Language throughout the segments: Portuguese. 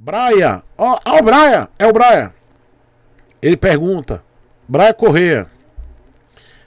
Braia, ó, ó o Braia, é o Braia. Ele pergunta, Braia Correia,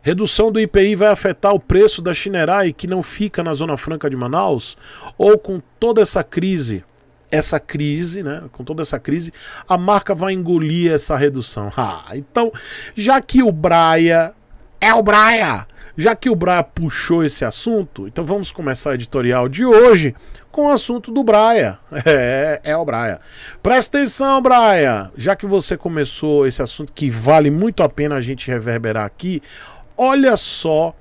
redução do IPI vai afetar o preço da Chinerai que não fica na Zona Franca de Manaus? Ou com toda essa crise, essa crise, né? Com toda essa crise, a marca vai engolir essa redução. Ah, então, já que o Braia é o Braia, já que o Braia puxou esse assunto, então vamos começar o editorial de hoje com o assunto do Braia. É, é o Braia. Presta atenção, Braia! Já que você começou esse assunto que vale muito a pena a gente reverberar aqui, olha só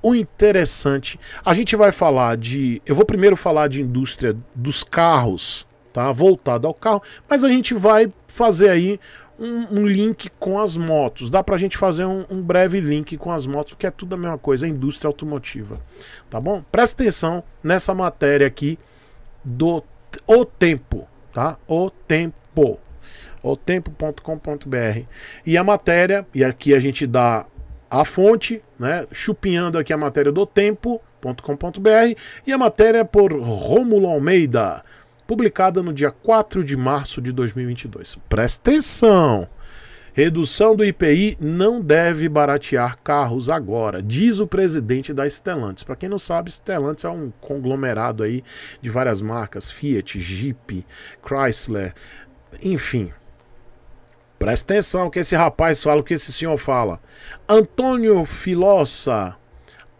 o interessante. A gente vai falar de. Eu vou primeiro falar de indústria dos carros, tá? Voltado ao carro, mas a gente vai fazer aí um, um, link com as motos. Dá pra gente fazer um, um, breve link com as motos, porque é tudo a mesma coisa, a é indústria automotiva. Tá bom? Presta atenção nessa matéria aqui do O Tempo, tá? O Tempo. O tempo.com.br. E a matéria, e aqui a gente dá a fonte, né? Chupinhando aqui a matéria do tempo.com.br e a matéria é por Rômulo Almeida publicada no dia 4 de março de 2022. Presta atenção! Redução do IPI não deve baratear carros agora, diz o presidente da Stellantis. Para quem não sabe, Stellantis é um conglomerado aí de várias marcas, Fiat, Jeep, Chrysler, enfim. Presta atenção que esse rapaz fala, o que esse senhor fala. Antônio Filosa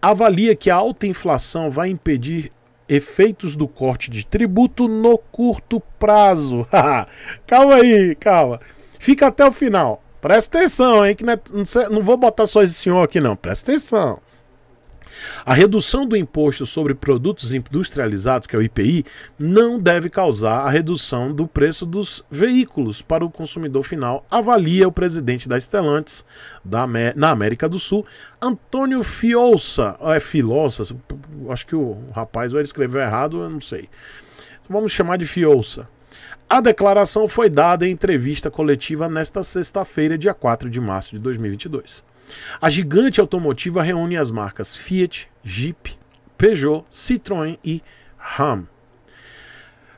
avalia que a alta inflação vai impedir efeitos do corte de tributo no curto prazo. calma aí, calma. Fica até o final. Presta atenção, hein? Que não, é, não, não vou botar só esse senhor aqui, não. Presta atenção. A redução do imposto sobre produtos industrializados, que é o IPI, não deve causar a redução do preço dos veículos para o consumidor final, avalia o presidente da Stellantis da, na América do Sul, Antônio Fiolsa. É Filosa, acho que o rapaz vai escrever errado, eu não sei. Vamos chamar de Fiolsa. A declaração foi dada em entrevista coletiva nesta sexta-feira, dia 4 de março de 2022. A gigante automotiva reúne as marcas Fiat, Jeep, Peugeot, Citroën e Ram.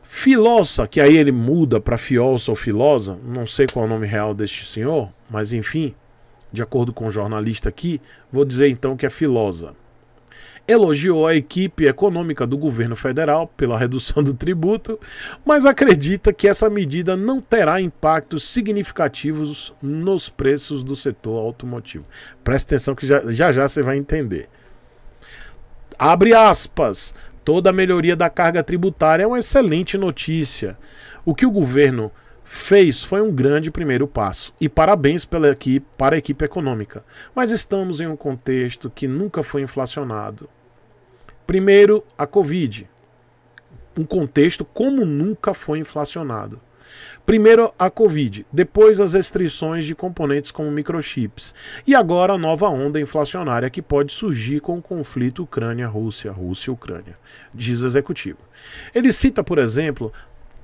Filosa, que aí ele muda para Fiosa ou Filosa, não sei qual é o nome real deste senhor, mas enfim, de acordo com o jornalista aqui, vou dizer então que é Filosa elogiou a equipe econômica do governo federal pela redução do tributo, mas acredita que essa medida não terá impactos significativos nos preços do setor automotivo. Presta atenção que já já, já você vai entender. Abre aspas. Toda a melhoria da carga tributária é uma excelente notícia. O que o governo fez foi um grande primeiro passo e parabéns pela equipe, para a equipe econômica, mas estamos em um contexto que nunca foi inflacionado. Primeiro, a Covid, um contexto como nunca foi inflacionado. Primeiro a Covid, depois as restrições de componentes como microchips e agora a nova onda inflacionária que pode surgir com o conflito Ucrânia-Rússia, Rússia-Ucrânia, diz o executivo. Ele cita, por exemplo,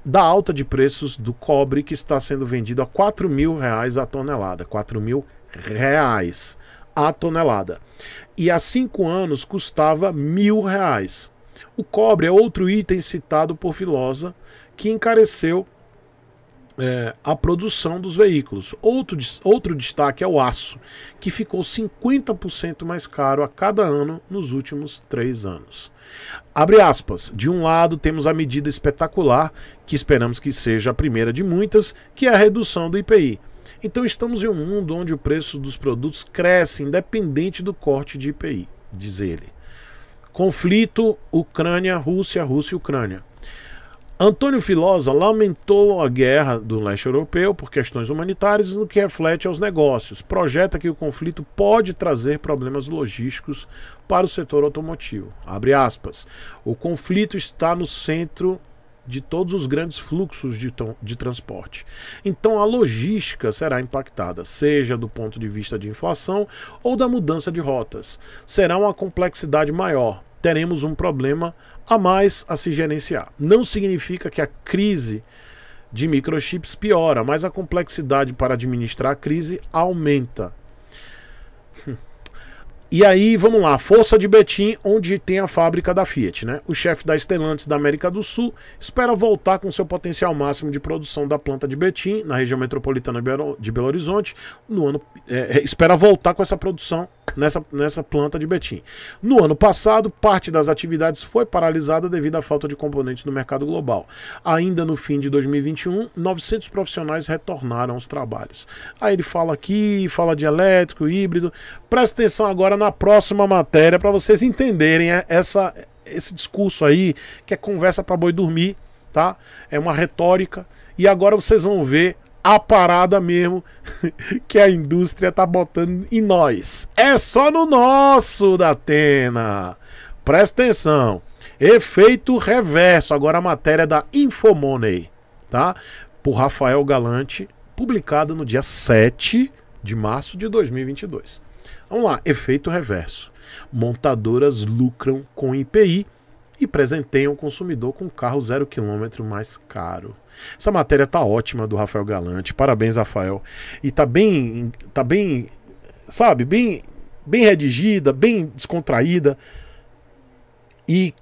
da alta de preços do cobre que está sendo vendido a 4 mil reais a tonelada. 4 mil reais a tonelada. E há cinco anos custava mil reais. O cobre é outro item citado por Filosa que encareceu é, a produção dos veículos. Outro, outro destaque é o aço, que ficou 50% mais caro a cada ano nos últimos três anos. Abre aspas. De um lado, temos a medida espetacular, que esperamos que seja a primeira de muitas, que é a redução do IPI. Então, estamos em um mundo onde o preço dos produtos cresce independente do corte de IPI, diz ele. Conflito Ucrânia-Rússia, Rússia-Ucrânia. rússia rússia ucrânia Antônio Filosa lamentou a guerra do leste europeu por questões humanitárias, no que reflete aos negócios. Projeta que o conflito pode trazer problemas logísticos para o setor automotivo. O conflito está no centro de todos os grandes fluxos de, de, transporte. Então a logística será impactada, seja do ponto de vista de inflação ou da mudança de rotas. Será uma complexidade maior, teremos um problema a mais a se gerenciar. Não significa que a crise de microchips piora, mas a complexidade para administrar a crise aumenta. E aí, vamos lá, Força de Betim, onde tem a fábrica da Fiat, né? O chefe da Stellantis da América do Sul espera voltar com seu potencial máximo de produção da planta de Betim, na região metropolitana de Belo Horizonte, no ano é, é, espera voltar com essa produção nessa, nessa planta de Betim. No ano passado, parte das atividades foi paralisada devido à falta de componentes no mercado global. Ainda no fim de 2021, 900 profissionais retornaram aos trabalhos. Aí ele fala aqui, fala de elétrico, híbrido. Presta atenção agora na próxima matéria para vocês entenderem é, essa, esse discurso aí, que é conversa para boi dormir, tá? É uma retórica. E agora vocês vão ver a parada mesmo que a indústria tá botando em nós. É só no nosso, da Atena. Presta atenção. Efeito reverso. Agora a matéria da Infomoney, tá? Por Rafael Galante, publicada no dia 7 de março de 2022. Vamos lá, efeito reverso. Montadoras lucram com IPI e presenteiam o consumidor com carro zero quilômetro mais caro. Essa matéria tá ótima do Rafael Galante. Parabéns, Rafael. E tá bem, tá bem, sabe, bem, bem redigida, bem descontraída e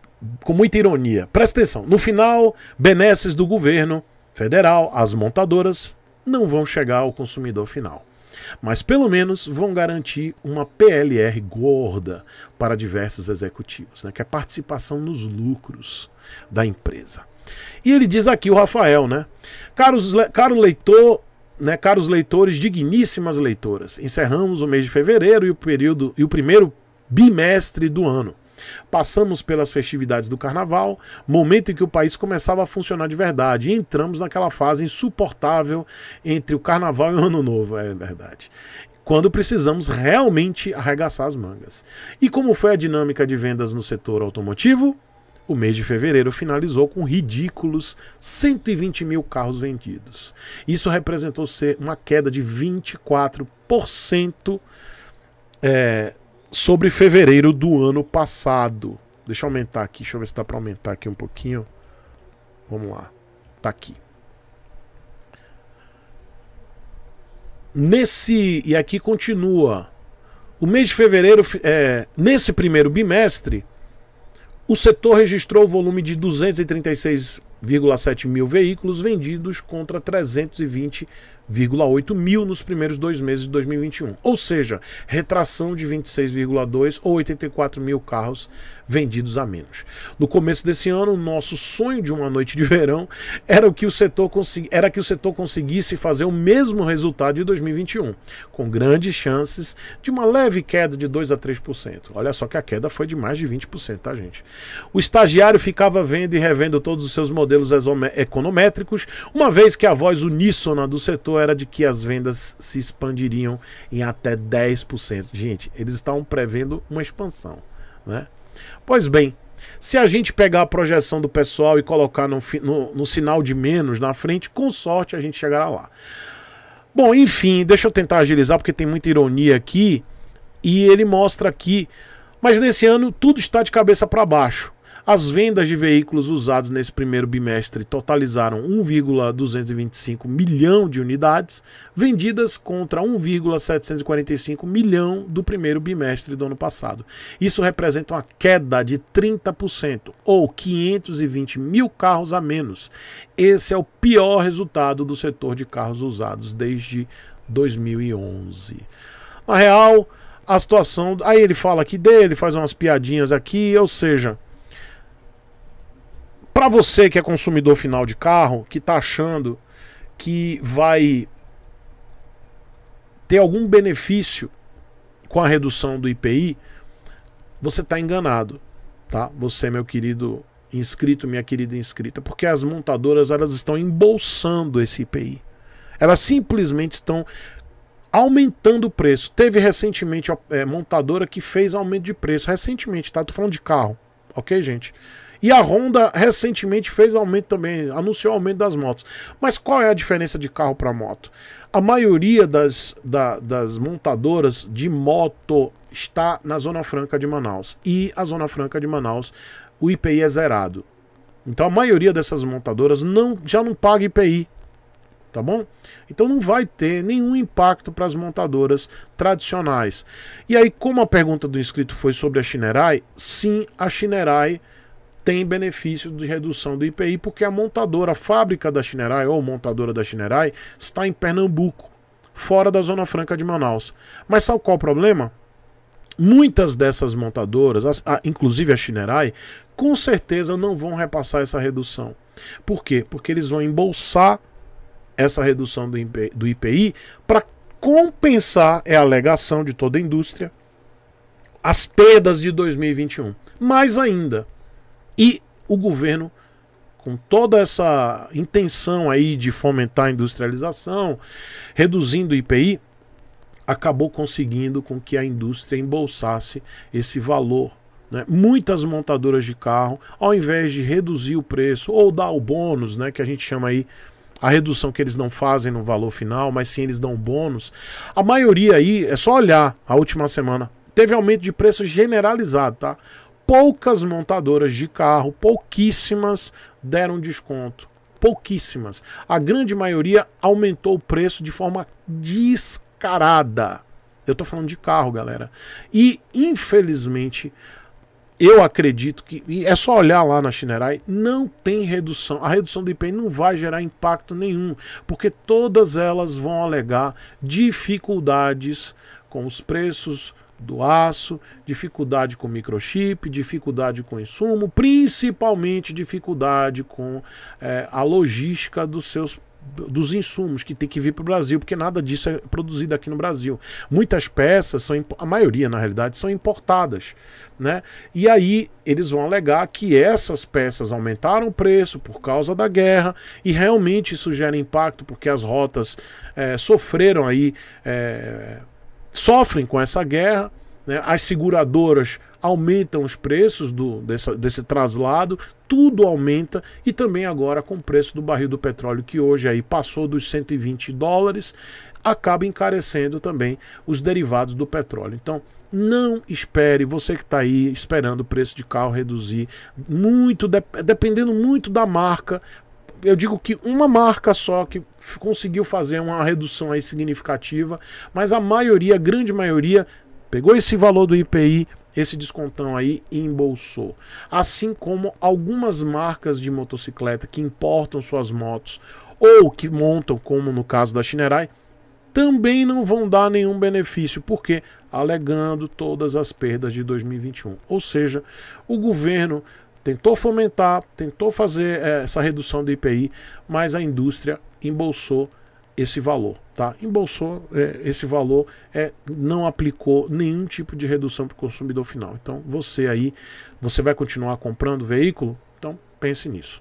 com muita ironia. Presta atenção. No final, benesses do governo federal, as montadoras não vão chegar ao consumidor final. Mas pelo menos vão garantir uma PLR gorda para diversos executivos, né, que é a participação nos lucros da empresa. E ele diz aqui, o Rafael, né? Caros, caro leitor, né, caros leitores, digníssimas leitoras, encerramos o mês de fevereiro e o período e o primeiro bimestre do ano. Passamos pelas festividades do carnaval, momento em que o país começava a funcionar de verdade, e entramos naquela fase insuportável entre o carnaval e o ano novo, é verdade quando precisamos realmente arregaçar as mangas. E como foi a dinâmica de vendas no setor automotivo? O mês de fevereiro finalizou com ridículos 120 mil carros vendidos. Isso representou ser uma queda de 24% é, sobre fevereiro do ano passado. Deixa eu aumentar aqui, deixa eu ver se dá para aumentar aqui um pouquinho. Vamos lá. Tá aqui. Nesse e aqui continua. O mês de fevereiro, é, nesse primeiro bimestre, o setor registrou o volume de 236 1,7 mil veículos vendidos contra 320,8 mil nos primeiros dois meses de 2021, ou seja, retração de 26,2 ou 84 mil carros vendidos a menos. No começo desse ano, o nosso sonho de uma noite de verão era que o setor era que o setor conseguisse fazer o mesmo resultado de 2021, com grandes chances de uma leve queda de 2 a 3%. Olha só que a queda foi de mais de 20%, tá gente? O estagiário ficava vendo e revendo todos os seus modelos modelos econométricos, uma vez que a voz uníssona do setor era de que as vendas se expandiriam em até 10%. Gente, eles estavam prevendo uma expansão. Né? Pois bem, se a gente pegar a projeção do pessoal e colocar no, no, no sinal de menos na frente, com sorte a gente chegará lá. Bom, enfim, deixa eu tentar agilizar porque tem muita ironia aqui. E ele mostra aqui. Mas nesse ano tudo está de cabeça para baixo. As vendas de veículos usados nesse primeiro bimestre totalizaram 1,225 milhão de unidades, vendidas contra 1,745 milhão do primeiro bimestre do ano passado. Isso representa uma queda de 30%, ou 520 mil carros a menos. Esse é o pior resultado do setor de carros usados desde 2011. Na real, a situação. Aí ele fala aqui dele, faz umas piadinhas aqui, ou seja, para você que é consumidor final de carro, que está achando que vai ter algum benefício com a redução do IPI, você está enganado, tá? Você, meu querido inscrito, minha querida inscrita, porque as montadoras elas estão embolsando esse IPI. Elas simplesmente estão aumentando o preço. Teve recentemente é, montadora que fez aumento de preço. Recentemente, tá? Tô falando de carro, ok, gente? E a Honda recentemente fez aumento também, anunciou aumento das motos. Mas qual é a diferença de carro para moto? A maioria das, da, das montadoras de moto está na Zona Franca de Manaus. E a Zona Franca de Manaus, o IPI é zerado. Então a maioria dessas montadoras não, já não paga IPI. Tá bom? Então não vai ter nenhum impacto para as montadoras tradicionais. E aí, como a pergunta do inscrito foi sobre a Shinerai, sim, a Shinerai tem benefício de redução do IPI, porque a montadora, a fábrica da Chinerai ou montadora da Chinerai está em Pernambuco, fora da Zona Franca de Manaus. Mas sabe qual é o problema? Muitas dessas montadoras, inclusive a Chinerai, com certeza não vão repassar essa redução. Por quê? Porque eles vão embolsar essa redução do IPI, do IPI para compensar, é a alegação de toda a indústria, as perdas de 2021. Mais ainda, e o governo, com toda essa intenção aí de fomentar a industrialização, reduzindo o IPI, acabou conseguindo com que a indústria embolsasse esse valor né? Muitas montadoras de carro, ao invés de reduzir o preço ou dar o bônus, né, que a gente chama aí a redução que eles não fazem no valor final, mas sim eles dão bônus. A maioria aí, é só olhar a última semana, teve aumento de preço generalizado, tá? poucas montadoras de carro, pouquíssimas deram desconto. Pouquíssimas. A grande maioria aumentou o preço de forma descarada. Eu estou falando de carro, galera. E infelizmente eu acredito que, e é só olhar lá na Shinerai, não tem redução. A redução do IPI não vai gerar impacto nenhum, porque todas elas vão alegar dificuldades com os preços, do aço, dificuldade com microchip, dificuldade com insumo, principalmente dificuldade com é, a logística dos seus dos insumos que tem que vir para o Brasil, porque nada disso é produzido aqui no Brasil. Muitas peças são, a maioria na realidade, são importadas, né? E aí eles vão alegar que essas peças aumentaram o preço por causa da guerra e realmente isso gera impacto porque as rotas é, sofreram aí é, sofrem com essa guerra, né? as seguradoras aumentam os preços do, desse traslado, tudo aumenta e também agora com o preço do barril do petróleo que hoje aí passou dos 120 dólares, acaba encarecendo também os derivados do petróleo. Então, não espere, você que está aí esperando o preço de carro reduzir, muito dependendo muito da marca, eu digo que uma marca só que conseguiu fazer uma redução aí significativa, mas a maioria, a grande maioria, pegou esse valor do IPI, esse descontão aí e embolsou. Assim como algumas marcas de motocicleta que importam suas motos ou que montam, como no caso da Shinerai, também não vão dar nenhum benefício, porque alegando todas as perdas de 2021. Ou seja, o governo tentou fomentar, tentou fazer é, essa redução do IPI, mas a indústria embolsou esse valor, tá? Embolsou é, esse valor, é, não aplicou nenhum tipo de redução para o consumidor final. Então, você aí, você vai continuar comprando o veículo? Então, pense nisso.